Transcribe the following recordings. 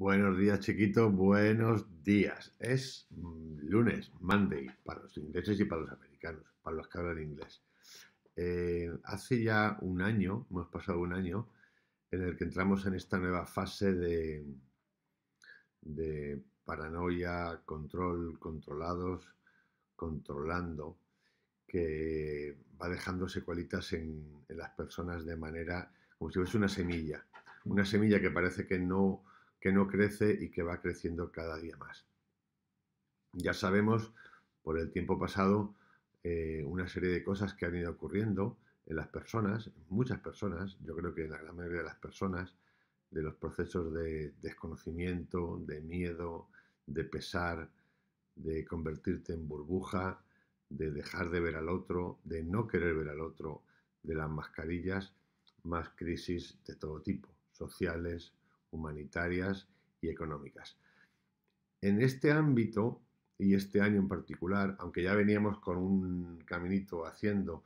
Buenos días, chiquitos. Buenos días. Es mm, lunes, Monday, para los ingleses y para los americanos, para los que hablan inglés. Eh, hace ya un año, hemos pasado un año, en el que entramos en esta nueva fase de, de paranoia, control, controlados, controlando, que va dejando secuelitas en, en las personas de manera como si fuese una semilla. Una semilla que parece que no que no crece y que va creciendo cada día más. Ya sabemos por el tiempo pasado eh, una serie de cosas que han ido ocurriendo en las personas, en muchas personas, yo creo que en la gran mayoría de las personas, de los procesos de desconocimiento, de miedo, de pesar, de convertirte en burbuja, de dejar de ver al otro, de no querer ver al otro, de las mascarillas, más crisis de todo tipo, sociales, humanitarias y económicas. En este ámbito, y este año en particular, aunque ya veníamos con un caminito haciendo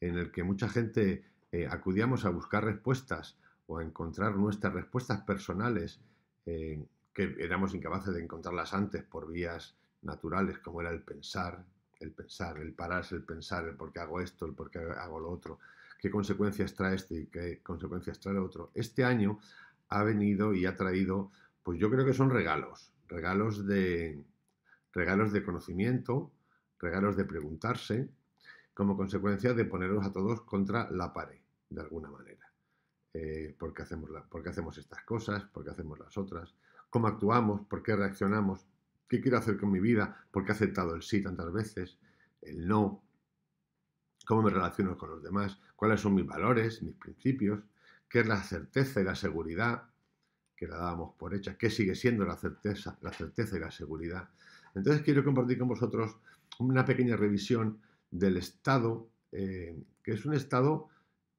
en el que mucha gente eh, acudíamos a buscar respuestas o a encontrar nuestras respuestas personales, eh, que éramos incapaces de encontrarlas antes por vías naturales, como era el pensar, el pensar, el pararse, el pensar, el por qué hago esto, el por qué hago lo otro, qué consecuencias trae este y qué consecuencias trae lo otro. Este año ha venido y ha traído, pues yo creo que son regalos, regalos de, regalos de conocimiento, regalos de preguntarse, como consecuencia de ponerlos a todos contra la pared, de alguna manera. Eh, hacemos la, por qué hacemos estas cosas, por qué hacemos las otras, cómo actuamos, por qué reaccionamos, qué quiero hacer con mi vida, por qué he aceptado el sí tantas veces, el no, cómo me relaciono con los demás, cuáles son mis valores, mis principios, que es la certeza y la seguridad, que la dábamos por hecha, que sigue siendo la certeza, la certeza y la seguridad. Entonces quiero compartir con vosotros una pequeña revisión del estado, eh, que es un estado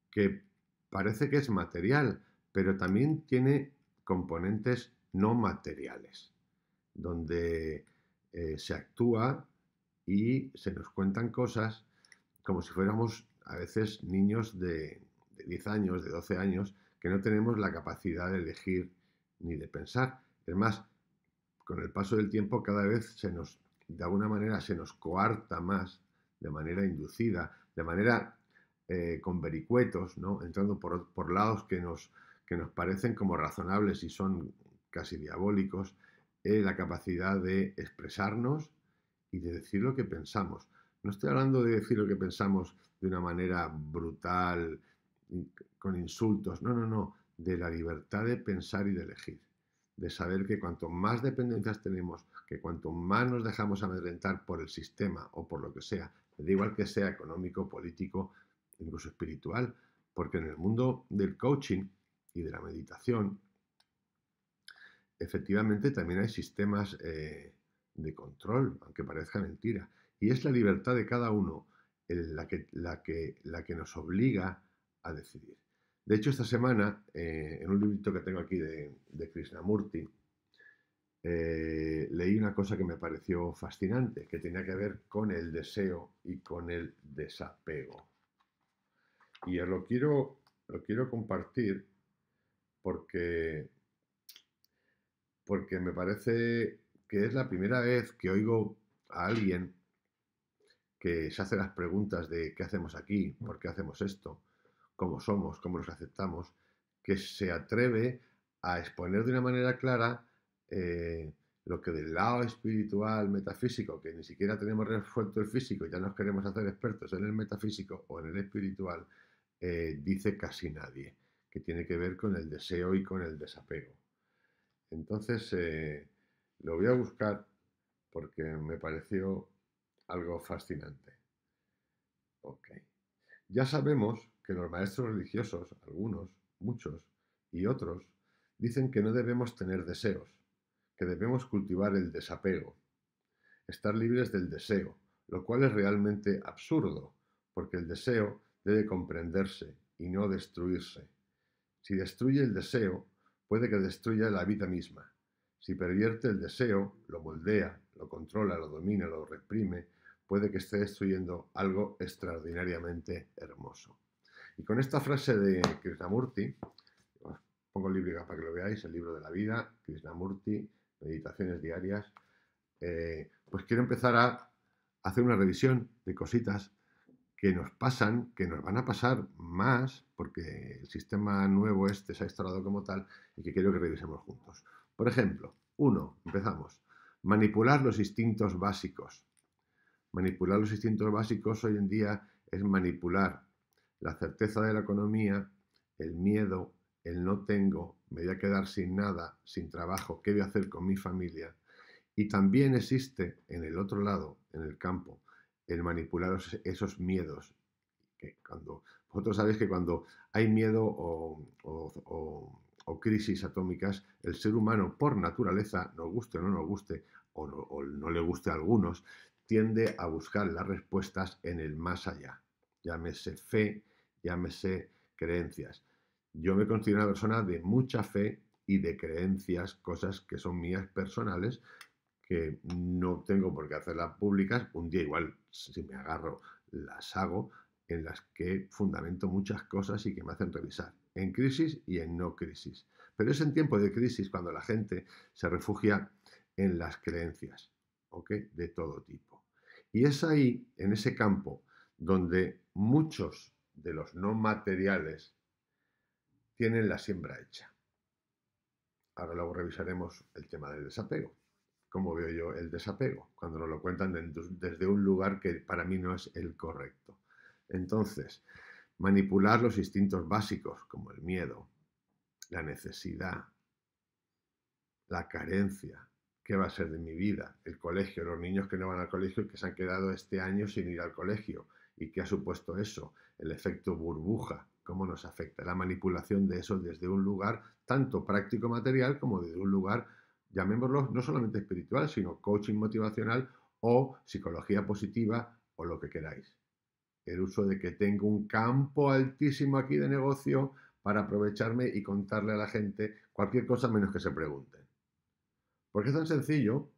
que parece que es material, pero también tiene componentes no materiales, donde eh, se actúa y se nos cuentan cosas como si fuéramos a veces niños de, 10 años, de 12 años, que no tenemos la capacidad de elegir ni de pensar. Además, con el paso del tiempo cada vez se nos, de alguna manera, se nos coarta más, de manera inducida, de manera eh, con vericuetos, entrando por, lados que nos, que nos parecen como razonables y son casi diabólicos, eh, la capacidad de expresarnos y de decir lo que pensamos. No estoy hablando de decir lo que pensamos de una manera brutal, con insultos, no, no, no, de la libertad de pensar y de elegir, de saber que cuanto más dependencias tenemos, que cuanto más nos dejamos amedrentar por el sistema o por lo que sea, da igual que sea económico, político, incluso espiritual, porque en el mundo del coaching y de la meditación, efectivamente también hay sistemas eh, de control, aunque parezca mentira, y es la libertad de cada uno la que, la que, la que nos obliga decidir. De hecho, esta semana, eh, en un librito que tengo aquí de, Krishnamurti, eh, leí una cosa que me pareció fascinante, que tenía que ver con el deseo y con el desapego. Y lo quiero, lo quiero compartir porque me parece que es la primera vez que oigo a alguien que se hace las preguntas de qué hacemos aquí, por qué hacemos esto, cómo somos, cómo nos aceptamos, que se atreve a exponer de una manera clara eh, lo que del lado espiritual, metafísico, que ni siquiera tenemos resuelto el físico, ya nos queremos hacer expertos en el metafísico o en el espiritual, eh, dice casi nadie, que tiene que ver con el deseo y con el desapego. Entonces, eh, lo voy a buscar porque me pareció algo fascinante. Ok. Ya sabemos que los maestros religiosos, algunos, muchos, y otros, dicen que no debemos tener deseos, que debemos cultivar el desapego, estar libres del deseo, lo cual es realmente absurdo, porque el deseo debe comprenderse y no destruirse. Si destruye el deseo, puede que destruya la vida misma. Si pervierte el deseo, lo moldea, lo controla, lo domina, lo reprime, puede que esté destruyendo algo extraordinariamente hermoso. Y con esta frase de Krishnamurti, os pongo el libro para que lo veáis, el libro de la vida, Krishnamurti, meditaciones diarias, eh, pues quiero empezar a hacer una revisión de cositas que nos pasan, que nos van a pasar más, porque el sistema nuevo este se ha instalado como tal y que quiero que revisemos juntos. Por ejemplo, uno, empezamos, manipular los instintos básicos. Manipular los instintos básicos hoy en día es manipular la certeza de la economía, el miedo, el no tengo, me voy a quedar sin nada, sin trabajo, ¿qué voy a hacer con mi familia? Y también existe en el otro lado, en el campo, el manipular esos miedos. Que cuando, vosotros sabéis que cuando hay miedo o, crisis atómicas, el ser humano por naturaleza, nos guste o no nos guste, o no, o no le guste a algunos, tiende a buscar las respuestas en el más allá. Llámese fe, llámese creencias. Yo me considero una persona de mucha fe y de creencias, cosas que son mías personales, que no tengo por qué hacerlas públicas. Un día igual, si me agarro, las hago, en las que fundamento muchas cosas y que me hacen revisar, en crisis y en no crisis. Pero es en tiempo de crisis cuando la gente se refugia en las creencias, ¿ok? De todo tipo. Y es ahí, en ese campo, donde muchos de los no materiales tienen la siembra hecha. Ahora luego revisaremos el tema del desapego. ¿Cómo veo yo el desapego? Cuando nos lo cuentan desde un lugar que para mí no es el correcto. Entonces, manipular los instintos básicos como el miedo, la necesidad, la carencia, qué va a ser de mi vida, el colegio, los niños que no van al colegio y que se han quedado este año sin ir al colegio, ¿Y qué ha supuesto eso? El efecto burbuja, cómo nos afecta la manipulación de eso desde un lugar tanto práctico material como desde un lugar, llamémoslo, no solamente espiritual, sino coaching motivacional o psicología positiva o lo que queráis. El uso de que tengo un campo altísimo aquí de negocio para aprovecharme y contarle a la gente cualquier cosa menos que se pregunten. Porque es tan sencillo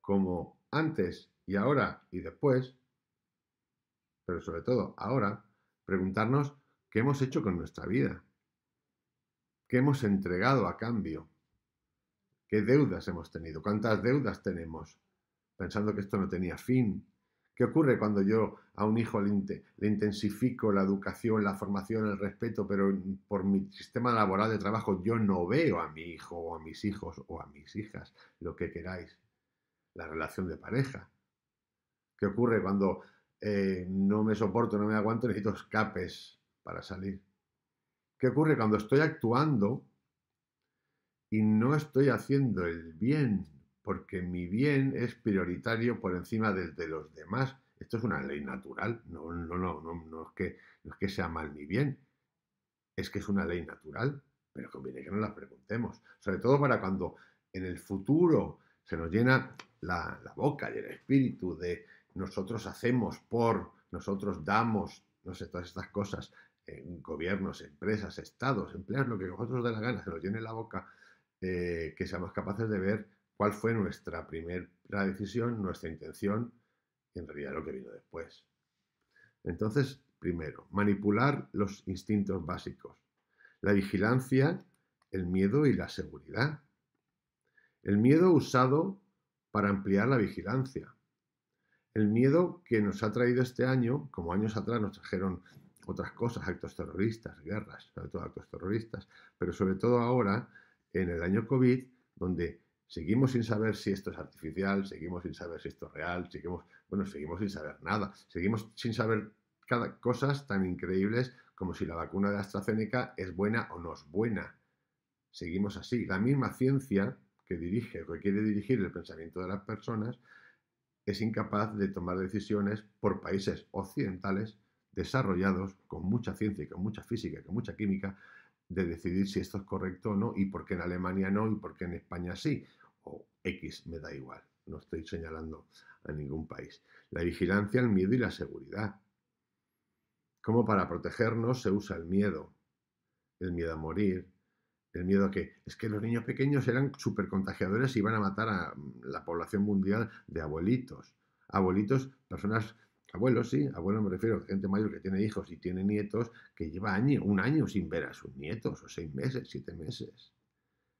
como antes y ahora y después pero sobre todo ahora, preguntarnos qué hemos hecho con nuestra vida, qué hemos entregado a cambio, qué deudas hemos tenido, cuántas deudas tenemos, pensando que esto no tenía fin. ¿Qué ocurre cuando yo a un hijo le, le intensifico la educación, la formación, el respeto, pero por mi sistema laboral de trabajo yo no veo a mi hijo o a mis hijos o a mis hijas, lo que queráis, la relación de pareja? ¿Qué ocurre cuando eh, no me soporto, no me aguanto, necesito escapes para salir. ¿Qué ocurre cuando estoy actuando y no estoy haciendo el bien? Porque mi bien es prioritario por encima de los demás. Esto es una ley natural, no, no, no, no, es, que, que sea mal mi bien, es que es una ley natural, pero conviene que no la preguntemos, sobre todo para cuando en el futuro se nos llena la boca y el espíritu de, nosotros hacemos por, nosotros damos, no sé, todas estas cosas, en gobiernos, empresas, estados, empleados, lo que nosotros de la gana, se lo llene la boca, eh, que seamos capaces de ver cuál fue nuestra primera decisión, nuestra intención, y en realidad lo que vino después. Entonces, primero, manipular los instintos básicos, la vigilancia, el miedo y la seguridad. El miedo usado para ampliar la vigilancia. El miedo que nos ha traído este año, como años atrás nos trajeron otras cosas, actos terroristas, guerras, sobre todo actos terroristas, pero sobre todo ahora, en el año COVID, donde seguimos sin saber si esto es artificial, seguimos sin saber si esto es real, seguimos, bueno, seguimos sin saber nada, seguimos sin saber cada, cosas tan increíbles como si la vacuna de AstraZeneca es buena o no es buena. Seguimos así. La misma ciencia que dirige o que quiere dirigir el pensamiento de las personas es incapaz de tomar decisiones por países occidentales desarrollados con mucha ciencia, y con mucha física, con mucha química, de decidir si esto es correcto o no y por qué en Alemania no y por qué en España sí. O X, me da igual. No estoy señalando a ningún país. La vigilancia, el miedo y la seguridad. Como para protegernos se usa el miedo. El miedo a morir, el miedo a que es que los niños pequeños eran súper contagiadores y iban a matar a mm, la población mundial de abuelitos. Abuelitos, personas, abuelos, sí, abuelos me refiero, gente mayor que tiene hijos y tiene nietos, que lleva un año sin ver a sus nietos, o seis meses, siete meses.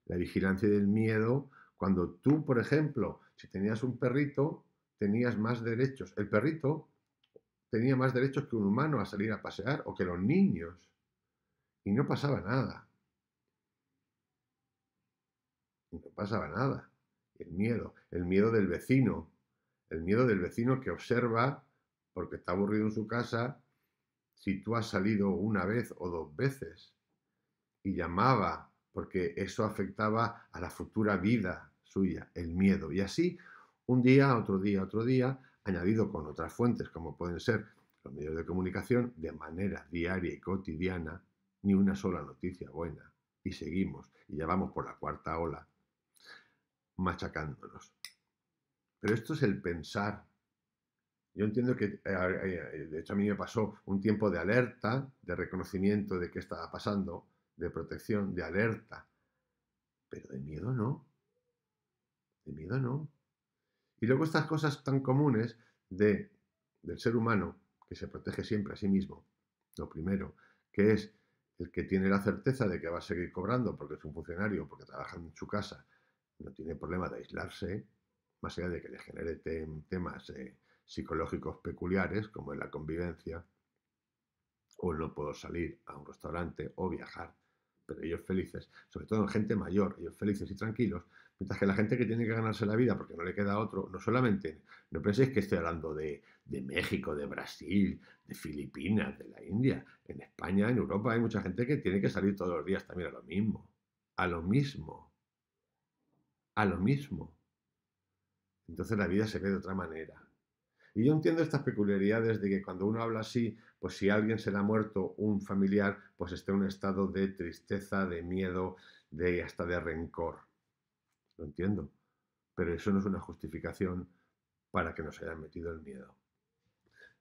La vigilancia del miedo, cuando tú, por ejemplo, si tenías un perrito, tenías más derechos. El perrito tenía más derechos que un humano a salir a pasear o que los niños. Y no pasaba nada. no pasaba nada. El miedo, el miedo del vecino, el miedo del vecino que observa porque está aburrido en su casa si tú has salido una vez o dos veces y llamaba porque eso afectaba a la futura vida suya, el miedo. Y así, un día, otro día, otro día, añadido con otras fuentes, como pueden ser los medios de comunicación, de manera diaria y cotidiana, ni una sola noticia buena. Y seguimos, y ya vamos por la cuarta ola machacándolos, Pero esto es el pensar. Yo entiendo que, eh, eh, eh, de hecho a mí me pasó un tiempo de alerta, de reconocimiento de qué estaba pasando, de protección, de alerta, pero de miedo no. De miedo no. Y luego estas cosas tan comunes de, del ser humano, que se protege siempre a sí mismo, lo primero, que es el que tiene la certeza de que va a seguir cobrando porque es un funcionario, porque trabaja en su casa, no tiene problema de aislarse, más allá de que le genere temas eh, psicológicos peculiares, como en la convivencia, o no puedo salir a un restaurante o viajar, pero ellos felices, sobre todo en gente mayor, ellos felices y tranquilos, mientras que la gente que tiene que ganarse la vida porque no le queda otro, no solamente, no penséis que estoy hablando de, de México, de Brasil, de Filipinas, de la India, en España, en Europa hay mucha gente que tiene que salir todos los días también a lo mismo, a lo mismo, a lo mismo. Entonces la vida se ve de otra manera. Y yo entiendo estas peculiaridades de que cuando uno habla así, pues si alguien se le ha muerto un familiar, pues esté en un estado de tristeza, de miedo, de hasta de rencor. Lo entiendo. Pero eso no es una justificación para que nos hayan metido el miedo.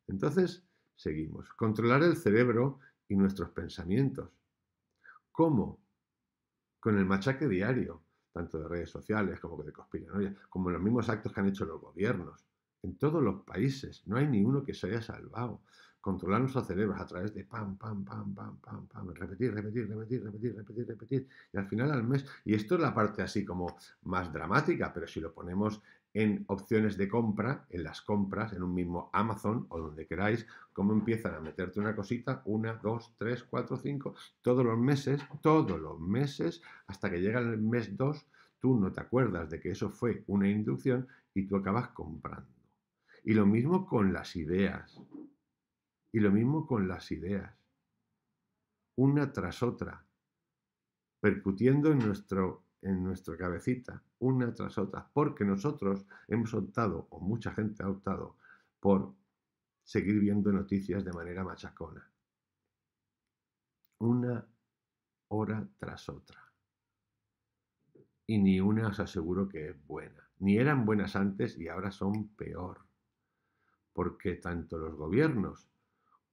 Entonces, seguimos. Controlar el cerebro y nuestros pensamientos. ¿Cómo? Con el machaque diario tanto de redes sociales como de conspiranoia, como los mismos actos que han hecho los gobiernos. En todos los países no hay ninguno que se haya salvado. Controlar nuestros cerebros a través de pam, pam, pam, pam, pam, pam, repetir, repetir, repetir, repetir, repetir, repetir. Y al final al mes, y esto es la parte así como más dramática, pero si lo ponemos en opciones de compra, en las compras, en un mismo Amazon o donde queráis, cómo empiezan a meterte una cosita, una, dos, tres, cuatro, cinco, todos los meses, todos los meses, hasta que llega el mes dos, tú no te acuerdas de que eso fue una inducción y tú acabas comprando. Y lo mismo con las ideas. Y lo mismo con las ideas. Una tras otra, percutiendo en nuestro en nuestra cabecita, una tras otra, porque nosotros hemos optado, o mucha gente ha optado, por seguir viendo noticias de manera machacona. Una hora tras otra. Y ni una os aseguro que es buena. Ni eran buenas antes y ahora son peor. Porque tanto los gobiernos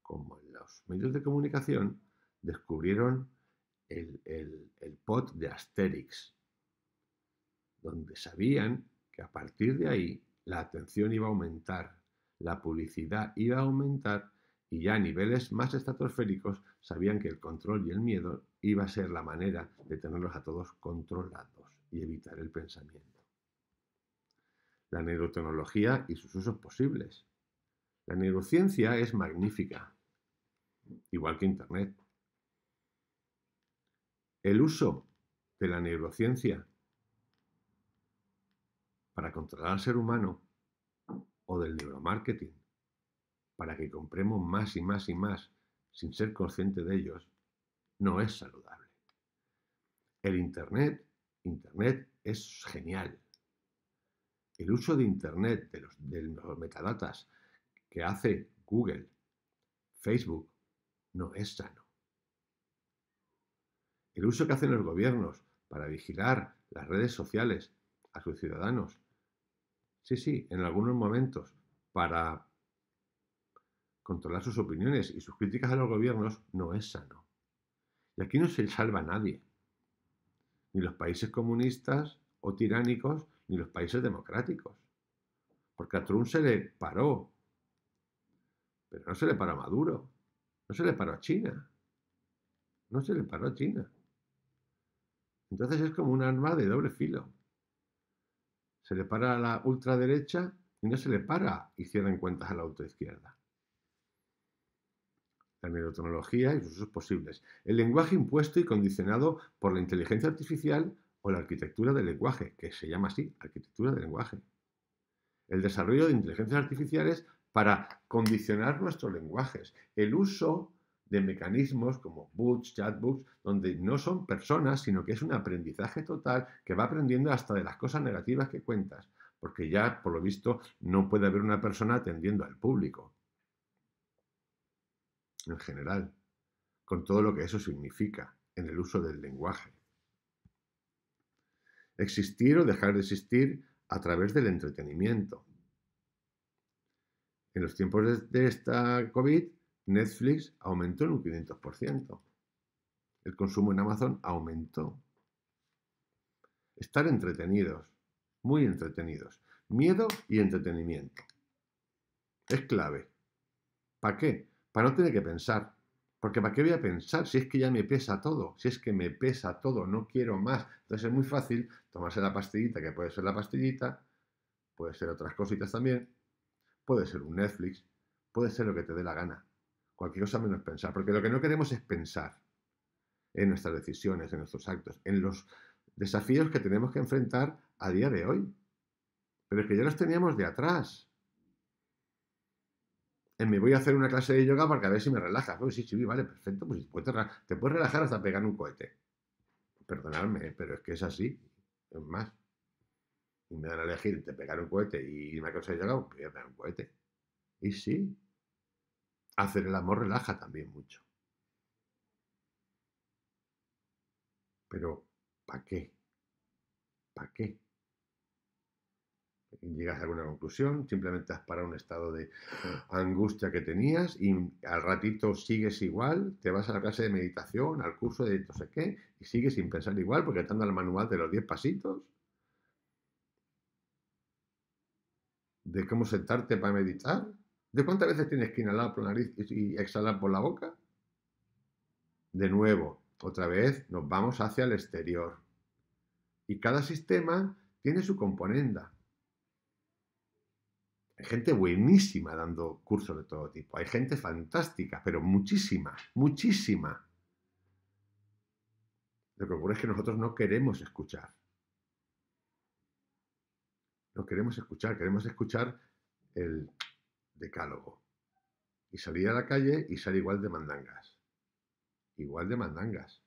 como los medios de comunicación descubrieron el, el, pod de Asterix donde sabían que a partir de ahí la atención iba a aumentar, la publicidad iba a aumentar y ya a niveles más estratosféricos sabían que el control y el miedo iba a ser la manera de tenerlos a todos controlados y evitar el pensamiento. La neurotecnología y sus usos posibles. La neurociencia es magnífica, igual que Internet. El uso de la neurociencia para controlar al ser humano o del neuromarketing para que compremos más y más y más sin ser consciente de ellos, no es saludable. El Internet, Internet es genial. El uso de Internet, de los, de los metadatas que hace Google, Facebook, no es sano. El uso que hacen los gobiernos para vigilar las redes sociales a sus ciudadanos Sí, sí, en algunos momentos, para controlar sus opiniones y sus críticas a los gobiernos, no es sano. Y aquí no se salva a nadie. Ni los países comunistas o tiránicos, ni los países democráticos. Porque a Trump se le paró. Pero no se le paró a Maduro. No se le paró a China. No se le paró a China. Entonces es como un arma de doble filo se le para a la ultraderecha y no se le para y cierran cuentas a la autoizquierda. La neurotecnología y sus usos posibles. El lenguaje impuesto y condicionado por la inteligencia artificial o la arquitectura del lenguaje, que se llama así, arquitectura del lenguaje. El desarrollo de inteligencias artificiales para condicionar nuestros lenguajes. El uso de mecanismos como books, chatbooks, donde no son personas, sino que es un aprendizaje total que va aprendiendo hasta de las cosas negativas que cuentas, porque ya, por lo visto, no puede haber una persona atendiendo al público. En general, con todo lo que eso significa en el uso del lenguaje. Existir o dejar de existir a través del entretenimiento. En los tiempos de esta COVID Netflix aumentó en un 500%. El consumo en Amazon aumentó. Estar entretenidos, muy entretenidos. Miedo y entretenimiento. Es clave. ¿Para qué? Para no tener que pensar. Porque ¿para qué voy a pensar si es que ya me pesa todo? Si es que me pesa todo, no quiero más. Entonces es muy fácil tomarse la pastillita, que puede ser la pastillita, puede ser otras cositas también, puede ser un Netflix, puede ser lo que te dé la gana cualquier cosa menos pensar, porque lo que no queremos es pensar en nuestras decisiones, en nuestros actos, en los desafíos que tenemos que enfrentar a día de hoy, pero es que ya los teníamos de atrás. me voy a hacer una clase de yoga para que a ver si me relaja. Pues sí, sí, vale, perfecto, pues te puedes relajar hasta pegar un cohete. Perdonadme, ¿eh? pero es que es así, es más y me dan a elegir entre pegar un cohete y una cosa de yoga, voy a pegar un cohete. Y sí, hacer el amor relaja también mucho. Pero, ¿para qué? ¿Para qué? Llegas a alguna conclusión, simplemente has parado un estado de angustia que tenías y al ratito sigues igual, te vas a la clase de meditación, al curso de no sé qué, y sigues sin pensar igual porque te anda el manual de los 10 pasitos. de cómo sentarte para meditar, ¿De cuántas veces tienes que inhalar por la nariz y exhalar por la boca? De nuevo, otra vez nos vamos hacia el exterior. Y cada sistema tiene su componenda. Hay gente buenísima dando cursos de todo tipo. Hay gente fantástica, pero muchísima, muchísima. Lo que ocurre es que nosotros no queremos escuchar. No queremos escuchar, queremos escuchar el decálogo. Y salir a la calle y salir igual de mandangas. Igual de mandangas.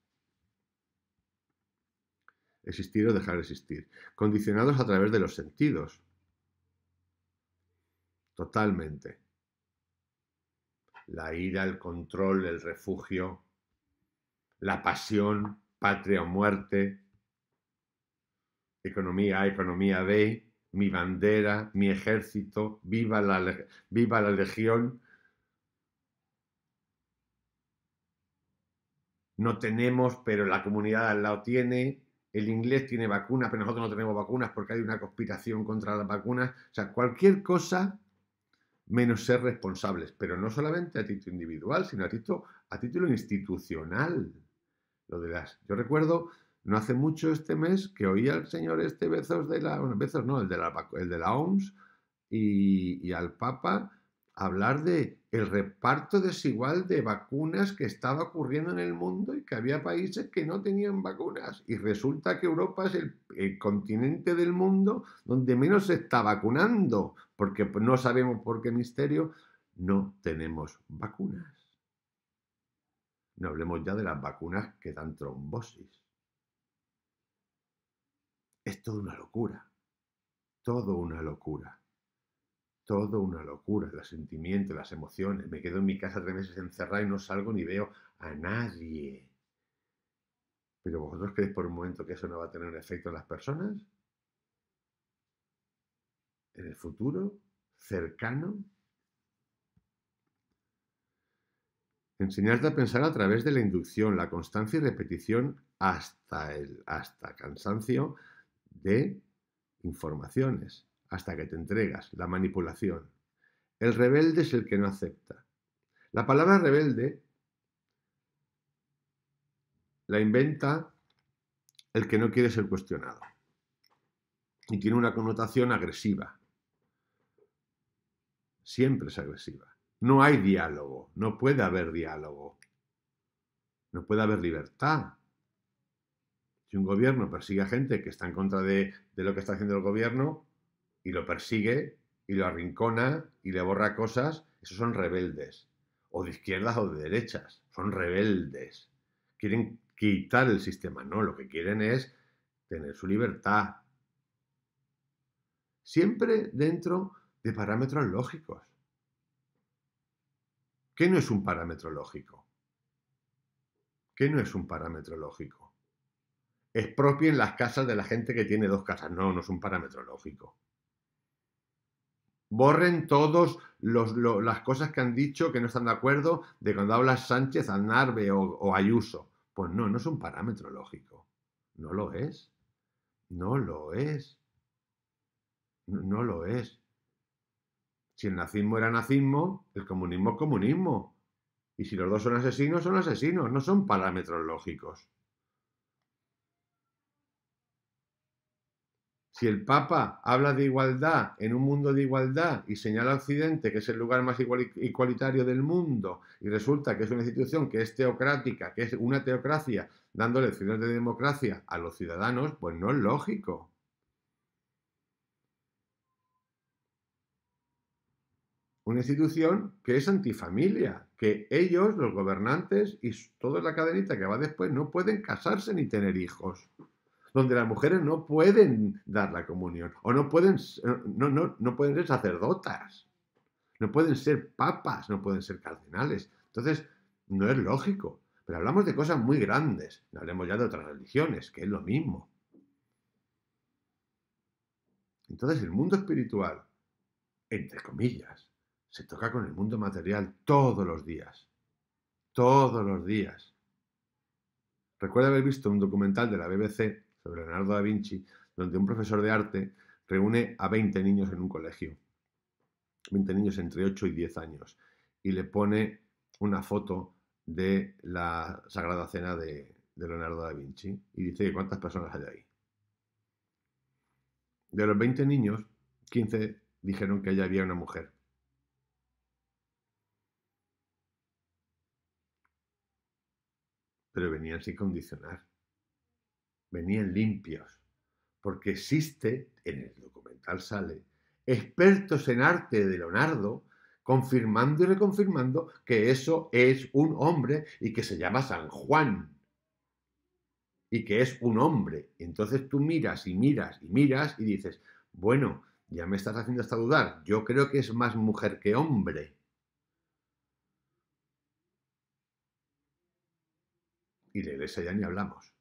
Existir o dejar de existir. Condicionados a través de los sentidos. Totalmente. La ira, el control, el refugio, la pasión, patria o muerte, economía A, economía B, mi bandera, mi ejército, viva la, viva la legión. No tenemos, pero la comunidad al lado tiene. El inglés tiene vacunas, pero nosotros no tenemos vacunas porque hay una conspiración contra las vacunas. O sea, cualquier cosa menos ser responsables, pero no solamente a título individual, sino a título, a título institucional. Lo de las. Yo recuerdo no hace mucho este mes que oí al señor este de la, bueno, no, el de la, de la OMS y, al Papa hablar de el reparto desigual de vacunas que estaba ocurriendo en el mundo y que había países que no tenían vacunas. Y resulta que Europa es el, el, continente del mundo donde menos se está vacunando, porque pues no sabemos por qué misterio no tenemos vacunas. No hablemos ya de las vacunas que dan trombosis. Es toda una locura. Todo una locura. Todo una locura. Los sentimientos, las emociones. Me quedo en mi casa tres meses encerrado y no salgo ni veo a nadie. ¿Pero vosotros creéis por un momento que eso no va a tener un efecto en las personas? ¿En el futuro? ¿Cercano? Enseñarte a pensar a través de la inducción, la constancia y repetición hasta el hasta cansancio de informaciones hasta que te entregas, la manipulación. El rebelde es el que no acepta. La palabra rebelde la inventa el que no quiere ser cuestionado y tiene una connotación agresiva. Siempre es agresiva. No hay diálogo, no puede haber diálogo, no puede haber libertad, un gobierno persigue a gente que está en contra de, de lo que está haciendo el gobierno y lo persigue y lo arrincona y le borra cosas, esos son rebeldes. O de izquierdas o de derechas. Son rebeldes. Quieren quitar el sistema. No, lo que quieren es tener su libertad. Siempre dentro de parámetros lógicos. ¿Qué no es un parámetro lógico? ¿Qué no es un parámetro lógico? propio en las casas de la gente que tiene dos casas. No, no es un parámetro lógico. Borren todas las cosas que han dicho que no están de acuerdo de cuando habla Sánchez, Anarbe o, Ayuso. Pues no, no es un parámetro lógico. No lo es. No lo es. No, lo es. Si el nazismo era nazismo, el comunismo es comunismo. Y si los dos son asesinos, son asesinos. No son parámetros lógicos. Si el Papa habla de igualdad en un mundo de igualdad y señala a Occidente que es el lugar más igualitario del mundo y resulta que es una institución que es teocrática, que es una teocracia, dándole lecciones de democracia a los ciudadanos, pues no es lógico. Una institución que es antifamilia, que ellos, los gobernantes y toda la cadenita que va después, no pueden casarse ni tener hijos donde las mujeres no pueden dar la comunión o no pueden, eh, no, no, no pueden ser sacerdotas, no pueden ser papas, no pueden ser cardenales. Entonces, no es lógico. Pero hablamos de cosas muy grandes, no hablemos ya de otras religiones, que es lo mismo. Entonces el mundo espiritual, entre comillas, se toca con el mundo material todos los días. Todos los días. Recuerdo haber visto un documental de la BBC sobre Leonardo da Vinci, donde un profesor de arte reúne a 20 niños en un colegio, 20 niños entre 8 y 10 años, y le pone una foto de la Sagrada Cena de, Leonardo da Vinci y dice que cuántas personas hay ahí. De los 20 niños, 15 dijeron que allá había una mujer. Pero venían sin condicionar venían limpios, porque existe, en el documental sale, expertos en arte de Leonardo confirmando y reconfirmando que eso es un hombre y que se llama San Juan y que es un hombre. Entonces tú miras y miras y miras y dices, bueno, ya me estás haciendo hasta dudar, yo creo que es más mujer que hombre. Y de iglesia ya ni hablamos.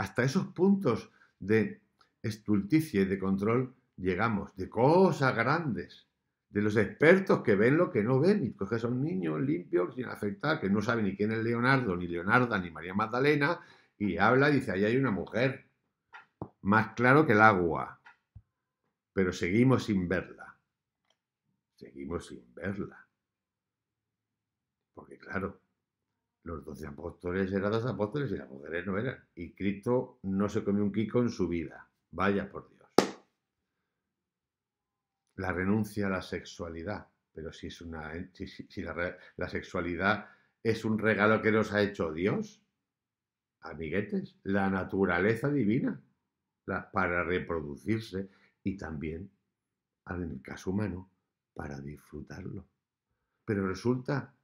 Hasta esos puntos de estulticia y de control llegamos, de cosas grandes, de los expertos que ven lo que no ven, y a pues un niño limpio, sin afectar, que no sabe ni quién es Leonardo, ni Leonarda, ni María Magdalena, y habla y dice, ahí hay una mujer, más claro que el agua, pero seguimos sin verla, seguimos sin verla, porque claro, los doce apóstoles eran dos apóstoles y las mujeres no eran. Y Cristo no se comió un quico en su vida. Vaya por Dios. La renuncia a la sexualidad. Pero si, es una, si, la, sexualidad es un regalo que nos ha hecho Dios, amiguetes, la naturaleza divina para reproducirse y también, en el caso humano, para disfrutarlo. Pero resulta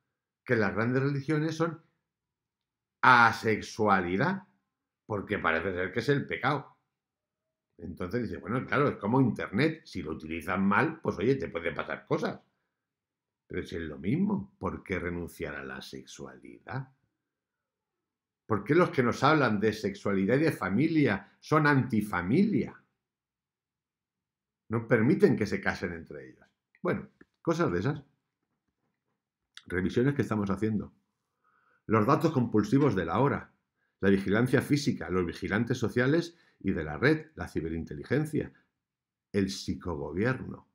que las grandes religiones son asexualidad, porque parece ser que es el pecado. Entonces dice, bueno, claro, es como Internet, si lo utilizan mal, pues oye, te puede pasar cosas. Pero es lo mismo, ¿por qué renunciar a la sexualidad? ¿Por qué los que nos hablan de sexualidad y de familia son antifamilia? No permiten que se casen entre ellos. Bueno, cosas de esas. Revisiones que estamos haciendo los datos compulsivos de la hora, la vigilancia física, los vigilantes sociales y de la red, la ciberinteligencia, el psicogobierno,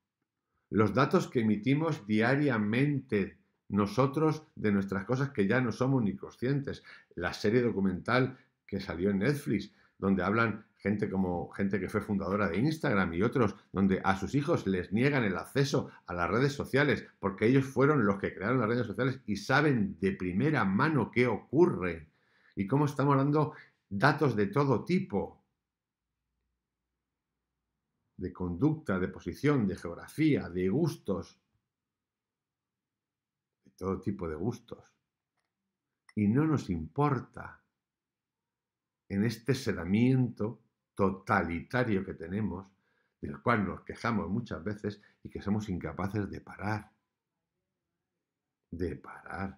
los datos que emitimos diariamente nosotros de nuestras cosas que ya no somos ni conscientes, la serie documental que salió en Netflix, donde hablan gente como gente que fue fundadora de Instagram y otros, donde a sus hijos les niegan el acceso a las redes sociales, porque ellos fueron los que crearon las redes sociales y saben de primera mano qué ocurre y cómo estamos dando datos de todo tipo de conducta, de posición, de geografía, de gustos, de todo tipo de gustos. Y no nos importa en este sedamiento totalitario que tenemos, del cual nos quejamos muchas veces y que somos incapaces de parar. De parar.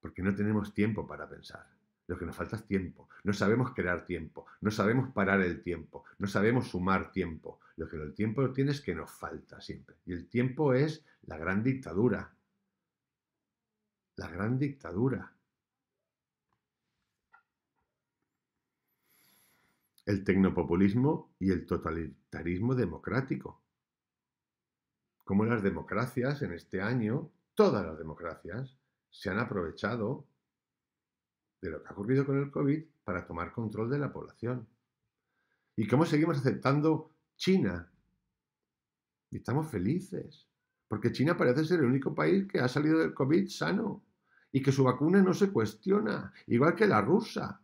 Porque no tenemos tiempo para pensar. Lo que nos falta es tiempo. No sabemos crear tiempo. No sabemos parar el tiempo. No sabemos sumar tiempo. Lo que el tiempo tiene es que nos falta siempre. Y el tiempo es la gran dictadura. La gran dictadura. el tecnopopulismo y el totalitarismo democrático. Como las democracias en este año, todas las democracias, se han aprovechado de lo que ha ocurrido con el COVID para tomar control de la población. ¿Y cómo seguimos aceptando China? Y estamos felices, porque China parece ser el único país que ha salido del COVID sano y que su vacuna no se cuestiona, igual que la rusa,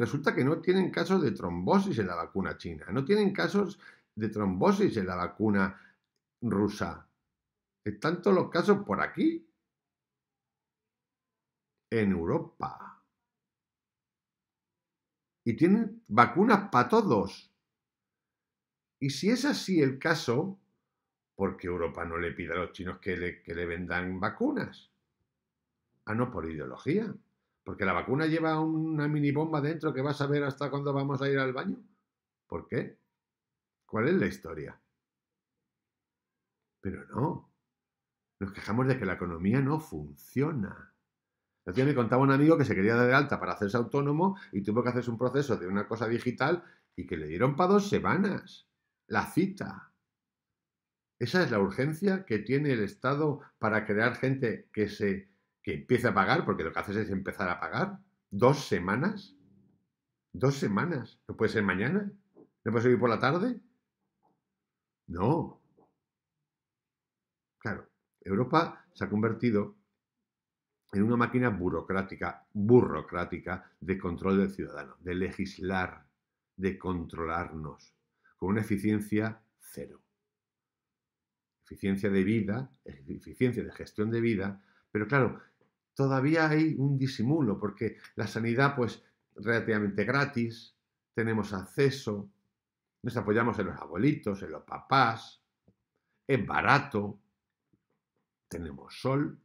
resulta que no tienen casos de trombosis en la vacuna china, no tienen casos de trombosis en la vacuna rusa. Están todos los casos por aquí, en Europa. Y tienen vacunas para todos. Y si es así el caso, ¿por qué Europa no le pide a los chinos que le, vendan vacunas? Ah, no, por ideología. Porque la vacuna lleva una mini bomba dentro que vas a ver hasta cuándo vamos a ir al baño. ¿Por qué? ¿Cuál es la historia? Pero no. Nos quejamos de que la economía no funciona. El me contaba un amigo que se quería dar de alta para hacerse autónomo y tuvo que hacerse un proceso de una cosa digital y que le dieron para dos semanas la cita. Esa es la urgencia que tiene el Estado para crear gente que se que empiece a pagar, porque lo que haces es empezar a pagar, dos semanas, dos semanas, no puede ser mañana, no puede ser por la tarde, no. Claro, Europa se ha convertido en una máquina burocrática, burocrática de control del ciudadano, de legislar, de controlarnos, con una eficiencia cero. Eficiencia de vida, eficiencia de gestión de vida, pero claro, todavía hay un disimulo, porque la sanidad, pues, relativamente gratis, tenemos acceso, nos apoyamos en los abuelitos, en los papás, es barato, tenemos sol.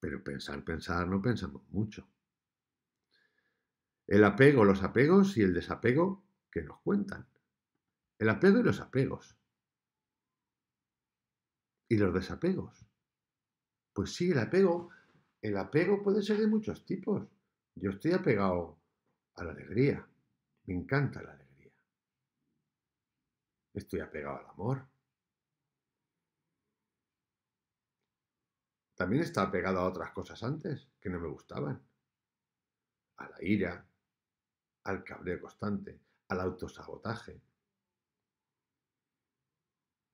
Pero pensar, pensar, no pensamos mucho. El apego, los apegos y el desapego que nos cuentan. El apego y los apegos y los desapegos. Pues sí, el apego, el apego puede ser de muchos tipos. Yo estoy apegado a la alegría. Me encanta la alegría. Estoy apegado al amor. También está apegado a otras cosas antes que no me gustaban. A la ira, al cabreo constante, al autosabotaje,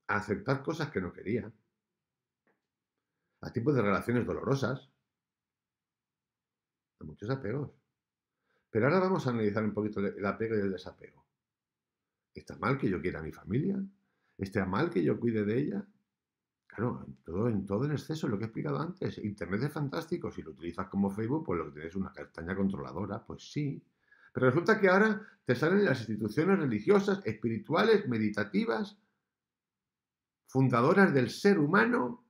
a aceptar cosas que no quería, a tipos de relaciones dolorosas, a muchos apegos. Pero ahora vamos a analizar un poquito el apego y el desapego. ¿Está mal que yo quiera a mi familia? ¿Está mal que yo cuide de ella? Claro, todo, en todo en exceso, lo que he explicado antes. Internet es fantástico. Si lo utilizas como Facebook, pues lo que tienes es una castaña controladora, pues sí. Pero resulta que ahora te salen las instituciones religiosas, espirituales, meditativas, fundadoras del ser humano,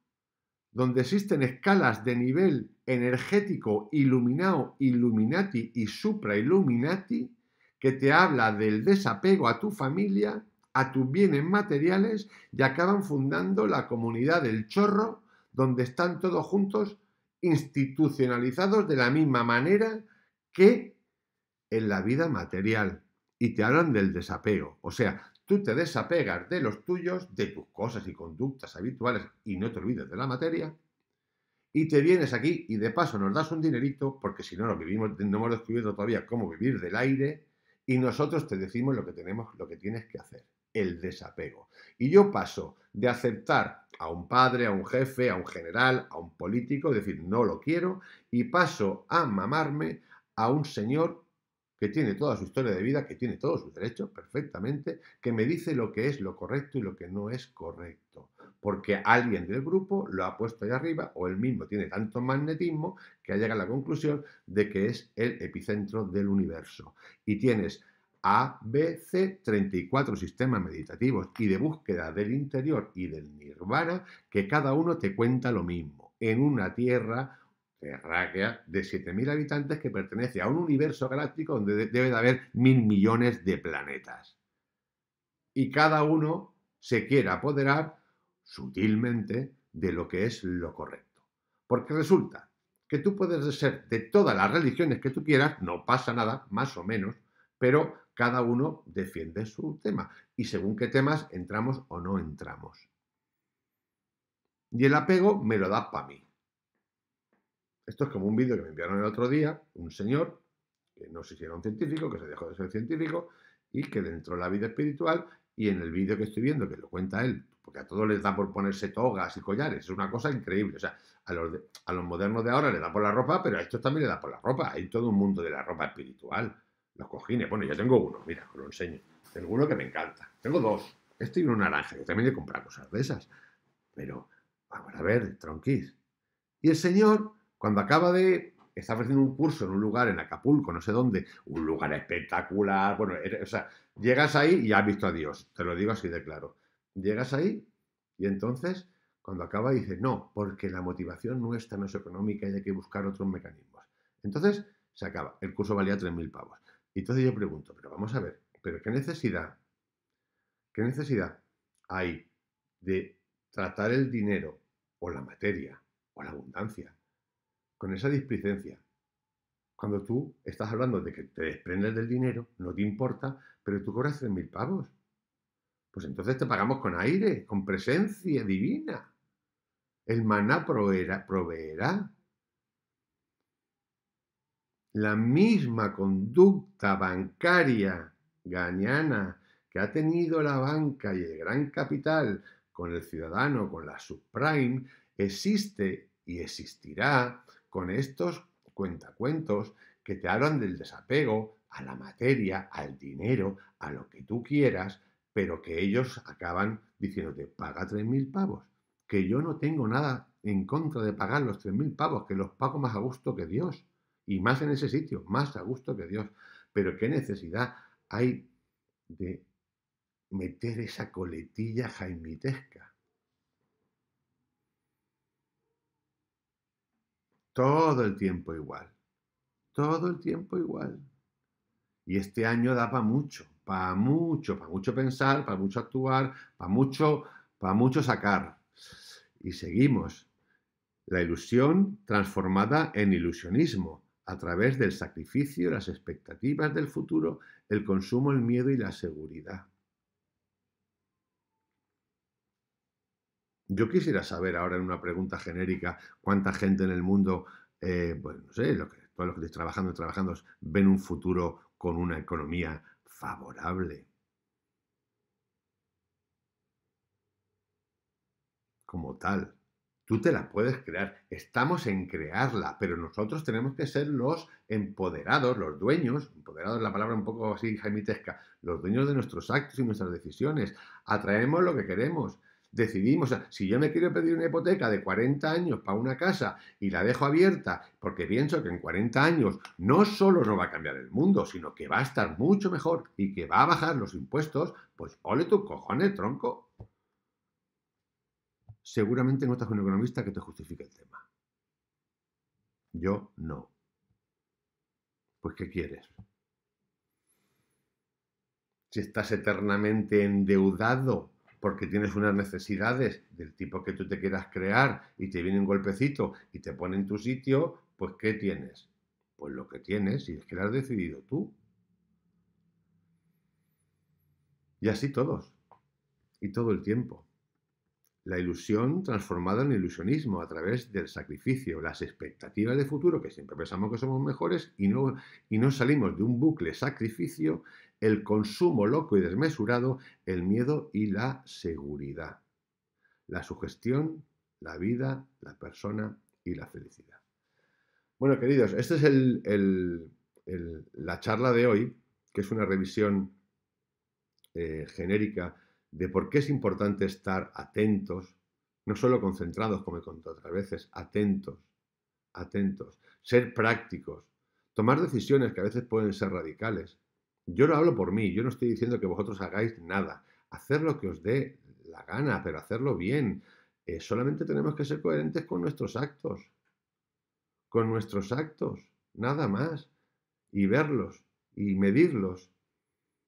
donde existen escalas de nivel energético iluminado, illuminati y suprailluminati, que te habla del desapego a tu familia, a tus bienes materiales y acaban fundando la comunidad del chorro, donde están todos juntos institucionalizados de la misma manera que en la vida material. Y te hablan del desapego. O sea, tú te desapegas de los tuyos, de tus cosas y conductas habituales y no te olvides de la materia, y te vienes aquí y de paso nos das un dinerito, porque si no, no, vivimos, no hemos descubierto todavía cómo vivir del aire, y nosotros te decimos lo que tenemos, lo que tienes que hacer, el desapego. Y yo paso de aceptar a un padre, a un jefe, a un general, a un político, decir no lo quiero, y paso a mamarme a un señor que tiene toda su historia de vida, que tiene todos sus derechos perfectamente, que me dice lo que es lo correcto y lo que no es correcto. Porque alguien del grupo lo ha puesto ahí arriba o él mismo tiene tanto magnetismo que ha llegado a la conclusión de que es el epicentro del universo. Y tienes a, B, C, 34 sistemas meditativos y de búsqueda del interior y del nirvana que cada uno te cuenta lo mismo. En una tierra de 7.000 habitantes que pertenece a un universo galáctico donde debe de haber mil millones de planetas. Y cada uno se quiere apoderar sutilmente de lo que es lo correcto. Porque resulta que tú puedes ser de todas las religiones que tú quieras, no pasa nada, más o menos, pero cada uno defiende su tema. Y según qué temas entramos o no entramos. Y el apego me lo da para mí. Esto es como un vídeo que me enviaron el otro día, un señor, que no sé si era un científico, que se dejó de ser científico, y que dentro de la vida espiritual, y en el vídeo que estoy viendo, que lo cuenta él, porque a todos les da por ponerse togas y collares, es una cosa increíble. O sea, a los, modernos de ahora les da por la ropa, pero a estos también les da por la ropa. Hay todo un mundo de la ropa espiritual. Los cojines, bueno, yo tengo uno, mira, os lo enseño. Tengo uno que me encanta. Tengo dos. Este y uno naranja, yo también le comprado cosas de esas. Pero, vamos a ver, tronquís. Y el señor cuando acaba de está ofreciendo un curso en un lugar, en Acapulco, no sé dónde, un lugar espectacular. Bueno, eh, o sea, llegas ahí y has visto a Dios, te lo digo así de claro. Llegas ahí y entonces, cuando acaba, dices, no, porque la motivación nuestra no es económica y hay que buscar otros mecanismos. Entonces, se acaba. El curso valía 3.000 pavos. Y entonces yo pregunto, pero vamos a ver, ¿pero qué necesidad? ¿Qué necesidad hay de tratar el dinero o la materia o la abundancia con esa displicencia. Cuando tú estás hablando de que te desprendes del dinero, no te importa, pero tú cobras mil pavos. Pues entonces te pagamos con aire, con presencia divina. El maná proveerá, proveerá. La misma conducta bancaria gañana que ha tenido la banca y el gran capital con el ciudadano, con la subprime, existe y existirá con estos cuentacuentos que te hablan del desapego a la materia, al dinero, a lo que tú quieras, pero que ellos acaban diciéndote, paga 3.000 pavos, que yo no tengo nada en contra de pagar los 3.000 pavos, que los pago más a gusto que Dios, y más en ese sitio, más a gusto que Dios, pero qué necesidad hay de meter esa coletilla jaimitesca Todo el tiempo igual. Todo el tiempo igual. Y este año da para mucho, para mucho, para mucho pensar, para mucho actuar, para mucho, para mucho sacar. Y seguimos. La ilusión transformada en ilusionismo a través del sacrificio, las expectativas del futuro, el consumo, el miedo y la seguridad. Yo quisiera saber ahora en una pregunta genérica cuánta gente en el mundo, eh, bueno, no sé, todos los que estéis trabajando y trabajando ven un futuro con una economía favorable. Como tal, tú te la puedes crear, estamos en crearla, pero nosotros tenemos que ser los empoderados, los dueños, empoderados es la palabra un poco así jaimitesca, los dueños de nuestros actos y nuestras decisiones, atraemos lo que queremos decidimos, si yo me quiero pedir una hipoteca de 40 años para una casa y la dejo abierta, porque pienso que en 40 años no solo no va a cambiar el mundo, sino que va a estar mucho mejor y que va a bajar los impuestos, pues ole tu cojones, tronco. Seguramente no estás un economista que te justifique el tema. Yo no. Pues ¿qué quieres? Si estás eternamente endeudado porque tienes unas necesidades del tipo que tú te quieras crear y te viene un golpecito y te pone en tu sitio, pues ¿qué tienes? Pues lo que tienes y es que lo has decidido tú. Y así todos. Y todo el tiempo. La ilusión transformada en ilusionismo a través del sacrificio, las expectativas de futuro, que siempre pensamos que somos mejores y no, y no salimos de un bucle sacrificio el consumo loco y desmesurado, el miedo y la seguridad, la sugestión, la vida, la persona y la felicidad. Bueno, queridos, esta es la charla de hoy, que es una revisión eh, genérica de por qué es importante estar atentos, no solo concentrados, como he contado otras veces, atentos, atentos, ser prácticos, tomar decisiones que a veces pueden ser radicales, yo lo hablo por mí, yo no estoy diciendo que vosotros hagáis nada. Hacer lo que os dé la gana, pero hacerlo bien. Eh, solamente tenemos que ser coherentes con nuestros actos. Con nuestros actos, nada más. Y verlos y medirlos.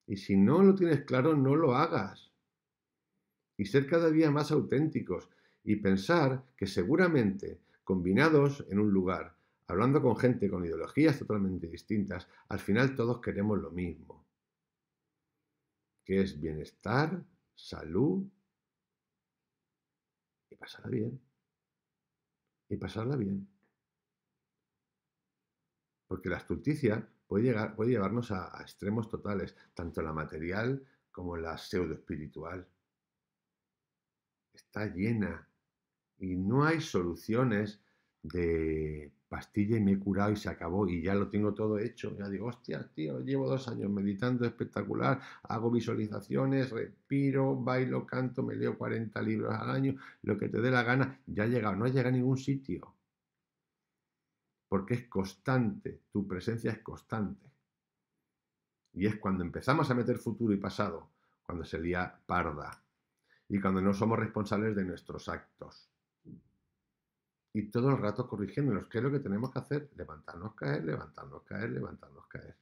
Y si no lo tienes claro, no lo hagas. Y ser cada día más auténticos y pensar que seguramente, combinados en un lugar, hablando con gente con ideologías totalmente distintas, al final todos queremos lo mismo, que es bienestar, salud y pasarla bien. Y pasarla bien. Porque la astulticia puede, llegar, puede llevarnos a, extremos totales, tanto la material como la la pseudoespiritual. Está llena y no hay soluciones de pastilla y me he curado y se acabó y ya lo tengo todo hecho. Ya digo, hostia, tío, llevo dos años meditando, espectacular, hago visualizaciones, respiro, bailo, canto, me leo 40 libros al año, lo que te dé la gana, ya ha llegado, no ha llegado a ningún sitio. Porque es constante, tu presencia es constante. Y es cuando empezamos a meter futuro y pasado, cuando se parda y cuando no somos responsables de nuestros actos y todo el rato corrigiéndonos. ¿Qué es lo que tenemos que hacer? Levantarnos, caer, levantarnos, caer, levantarnos, caer.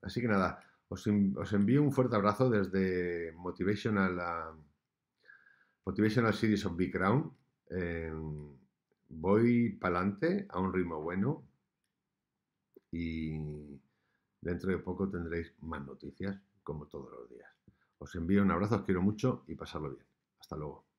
Así que nada, os, envío un fuerte abrazo desde Motivational, um, Motivational Series of Big em, voy para adelante a un ritmo bueno y dentro de poco tendréis más noticias, como todos los días. Os envío un abrazo, os quiero mucho y pasarlo bien. Hasta luego.